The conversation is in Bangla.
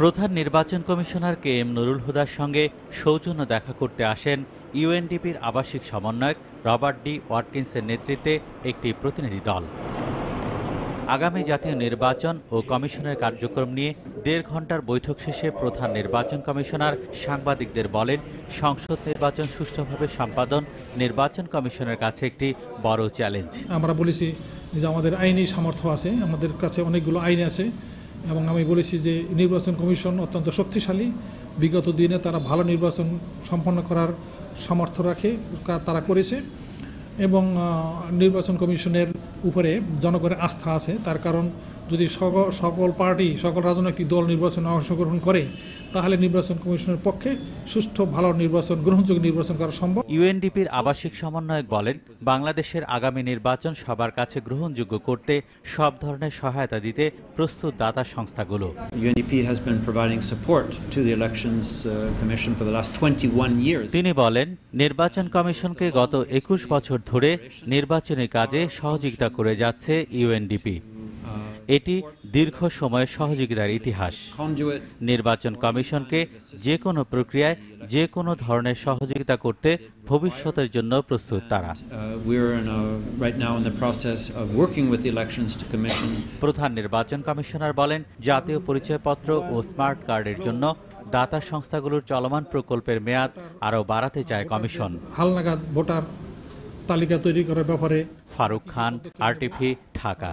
প্রধান নির্বাচন কমিশনার কে এম নুরুল হুদার সঙ্গে সৌজন্য দেখা করতে আসেন ইউএনডিপির আবাসিক সমন্বয়ক রবার্ট ডি ওয়াটকিন্সের নেতৃত্বে একটি প্রতিনিধি দল আগামী জাতীয় নির্বাচন ও কমিশনের কার্যক্রম নিয়ে দেড় ঘন্টার বৈঠক শেষে প্রধান নির্বাচন কমিশনার সাংবাদিকদের বলেন সংসদ নির্বাচন সুষ্ঠুভাবে সম্পাদন নির্বাচন কমিশনের কাছে একটি বড় চ্যালেঞ্জ আমরা বলেছি যে আমাদের আইনি সামর্থ্য আছে আমাদের কাছে অনেকগুলো আইন আছে এবং আমি বলেছি যে নির্বাচন কমিশন অত্যন্ত শক্তিশালী বিগত দিনে তারা ভালো নির্বাচন সম্পন্ন করার সামর্থ্য রাখে তারা করেছে এবং নির্বাচন কমিশনের উপরে জনগণের আস্থা আছে তার কারণ যদি সকল সকল পার্টি সকল রাজনৈতিক দল নির্বাচনে অংশগ্রহণ করে তাহলে নির্বাচন কমিশনের পক্ষে সুষ্ঠু ভালো নির্বাচন গ্রহণযোগ্য নির্বাচন করা সম্ভব ইউএনডিপির আবাসিক সমন্বয়ক বলেন বাংলাদেশের আগামী নির্বাচন সবার কাছে গ্রহণযোগ্য করতে সব ধরনের সহায়তা দিতে প্রস্তুত দাতা সংস্থাগুলো ইউএনডিপি টু কমিশন uh, তিনি বলেন নির্বাচন কমিশনকে গত একুশ বছর ধরে নির্বাচনী কাজে সহযোগিতা করে যাচ্ছে ইউএনডিপি এটি দীর্ঘ সময় সহযোগিতার ইতিহাস নির্বাচন কমিশনকে যে কোনো প্রক্রিয়ায় যে কোনো ধরনের সহযোগিতা করতে ভবিষ্যতের জন্য প্রস্তুত তারা প্রধান নির্বাচন কমিশনার বলেন জাতীয় পরিচয়পত্র ও স্মার্ট কার্ডের জন্য দাতা সংস্থাগুলোর চলমান প্রকল্পের মেয়াদ আরও বাড়াতে চায় কমিশন হালনাগাদ ভোটার তালিকা তৈরি করার ব্যাপারে ফারুক খান আরটিভি ঢাকা